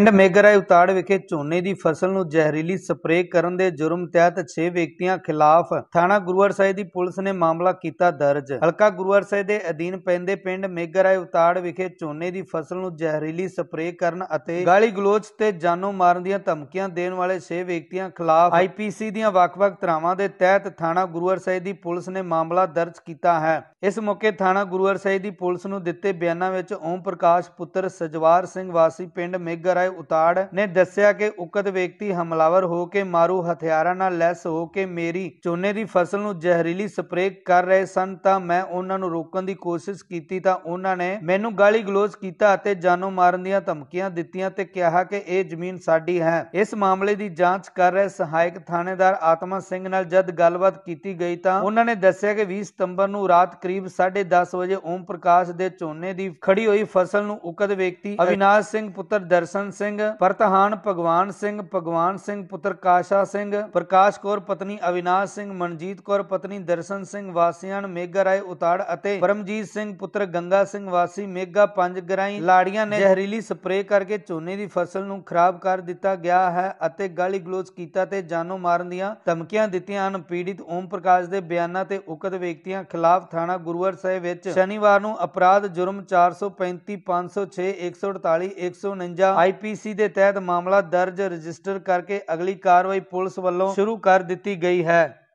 ਪਿੰਡ ਮੇਗਰਾਏ ਉਤਾੜ ਵਿਖੇ ਝੋਨੇ ਦੀ ਫਸਲ ਨੂੰ ਜ਼ਹਿਰੀਲੀ ਸਪਰੇਅ ਕਰਨ ਦੇ ਜੁਰਮ ਤਹਿਤ 6 ਵਿਅਕਤੀਆਂ ਖਿਲਾਫ ਥਾਣਾ ਗੁਰੂਵਾਰ ਸਾਹਿਬ ਦੀ ਪੁਲਿਸ ਨੇ ਮਾਮਲਾ ਕੀਤਾ ਦਰਜ ਹਲਕਾ ਗੁਰੂਵਾਰ ਸਾਹਿਬ ਦੇ ਅਧੀਨ ਪੈਂਦੇ ਪਿੰਡ ਮੇਗਰਾਏ ਉਤਾੜ ਵਿਖੇ ਝੋਨੇ ਦੀ ਫਸਲ ਨੂੰ ਜ਼ਹਿਰੀਲੀ ਸਪਰੇਅ ਕਰਨ ਅਤੇ ਗਾਲੀ ਗਲੋਚ ਤੇ ਜਾਨੋਂ ਮਾਰਨ ਦੀਆਂ ਧਮਕੀਆਂ ਦੇਣ ਵਾਲੇ 6 ਵਿਅਕਤੀਆਂ ਖਿਲਾਫ ਆਈਪੀਸੀ ਦੀਆਂ ਵੱਖ-ਵੱਖ ਧਰਾਵਾਂ ਦੇ ਤਹਿਤ ਥਾਣਾ ਗੁਰੂਵਾਰ ਸਾਹਿਬ ਦੀ ਪੁਲਿਸ ਨੇ ਮਾਮਲਾ ਦਰਜ ਕੀਤਾ ਹੈ ਇਸ ਮੌਕੇ ਥਾਣਾ ਗੁਰੂਵਾਰ ਸਾਹਿਬ ਦੀ ਪੁਲਿਸ ਨੂੰ ਦਿੱਤੇ ਬਿਆਨਾਂ ਵਿੱਚ ਓਮ ਪ੍ਰਕਾਸ਼ ਪੁੱਤਰ ਸਜਵਾਰ ਸਿੰਘ ਵਾਸੀ ਪਿੰਡ ਮੇਗਰਾਏ ਹੈ ਉਤਾੜ ਨੇ ਦੱਸਿਆ ਕਿ ਉਕਤ ਵਿਅਕਤੀ ਹਮਲਾਵਰ ਹੋ ਕੇ ਮਾਰੂ ਹਥਿਆਰਾਂ ਨਾਲ ਲੈਸ ਹੋ ਕੇ ਮੇਰੀ ਚੋਨੇ ਦੀ ਫਸਲ ਨੂੰ ਜ਼ਹਿਰੀਲੀ ਸਪਰੇਅ ਕਰ ਰਹੇ ਸਨ ਤਾਂ ਮੈਂ ਉਹਨਾਂ ਨੂੰ ਰੋਕਣ ਦੀ ਕੋਸ਼ਿਸ਼ ਕੀਤੀ ਤਾਂ ਉਹਨਾਂ ਨੇ ਮੈਨੂੰ ਗਾਲੀ ਗਲੋਚ ਕੀਤਾ ਅਤੇ ਜਾਨੋਂ ਮਾਰਨ ਦੀਆਂ ਧਮਕੀਆਂ ਦਿੱਤੀਆਂ ਤੇ ਕਿਹਾ ਕਿ ਇਹ ਜ਼ਮੀਨ ਸਾਡੀ ਹੈ ਇਸ ਮਾਮਲੇ ਦੀ ਜਾਂਚ ਕਰ ਰਹੇ ਸਹਾਇਕ ਥਾਣੇਦਾਰ ਆਤਮਾ ਸਿੰਘ ਨਾਲ ਜਦ ਗੱਲਬਾਤ ਕੀਤੀ ਗਈ ਤਾਂ ਉਹਨਾਂ ਨੇ ਦੱਸਿਆ ਕਿ 20 ਸਤੰਬਰ ਨੂੰ ਰਾਤ ਕਰੀਬ 10:30 ਵਜੇ ਓਮ ਪ੍ਰਕਾਸ਼ ਦੇ ਝੋਨੇ ਦੀ ਖੜੀ ਹੋਈ ਫਸਲ ਨੂੰ ਉਕਤ ਵਿਅਕਤੀ ਅਵਿਨਾਸ਼ ਸਿੰਘ ਪੁੱਤਰ ਦਰਸ਼ਨ ਸਿੰਘ ਪਰਤਹਾਨ ਭਗਵਾਨ ਸਿੰਘ ਭਗਵਾਨ ਸਿੰਘ ਪੁੱਤਰ ਕਾਸ਼ਾ ਸਿੰਘ ਪ੍ਰਕਾਸ਼ ਕੌਰ ਪਤਨੀ ਅਵਿਨਾਸ਼ ਸਿੰਘ ਮਨਜੀਤ ਕੌਰ ਪਤਨੀ ਦਰਸ਼ਨ ਸਿੰਘ ਵਾਸੀਆਂ ਮੇਗਾ ਰਾਏ ਉਤਾੜ ਅਤੇ ਪਰਮਜੀਤ ਸਿੰਘ ਪੁੱਤਰ ਗੰਗਾ ਸਿੰਘ ਵਾਸੀ ਮੇਗਾ ਪੰਜ ਗਰਾਈ ਲਾੜੀਆਂ ਨੇ ਜ਼ਹਿਰੀਲੀ ਸਪਰੇਅ ਕਰਕੇ ਝੋਨੇ ਦੀ ਫਸਲ ਨੂੰ ਖਰਾਬ ਕਰ ਦਿੱਤਾ ਗਿਆ ਹੈ ਅਤੇ ਗਾਲੀ ਗਲੋਚ ਕੀਤਾ ਤੇ ਜਾਨੋਂ ਮਾਰਨ ਦੀਆਂ ਧਮਕੀਆਂ ਦਿੱਤੀਆਂ ਹਨ ਪੀੜਿਤ ਓਮ ਪ੍ਰਕਾਸ਼ ਦੇ ਬਿਆਨਾਂ ਤੇ ਉਕਤ ਵਿਅਕਤੀਆਂ ਖਿਲਾਫ ਥਾਣਾ ਗੁਰੂਵਰ ਸਾਹਿਬ ਵਿੱਚ ਸ਼ਨੀਵਾਰ ਨੂੰ ਅਪਰਾਧ ਜੁਰਮ 435 506 148 149 ਆਈਪੀ ਆਈਪੀਸੀ ਦੇ ਤਹਿਤ ਮਾਮਲਾ ਦਰਜ ਰਜਿਸਟਰ ਕਰਕੇ ਅਗਲੀ ਕਾਰਵਾਈ ਪੁਲਿਸ ਵੱਲੋਂ ਸ਼ੁਰੂ ਕਰ ਦਿੱਤੀ ਗਈ ਹੈ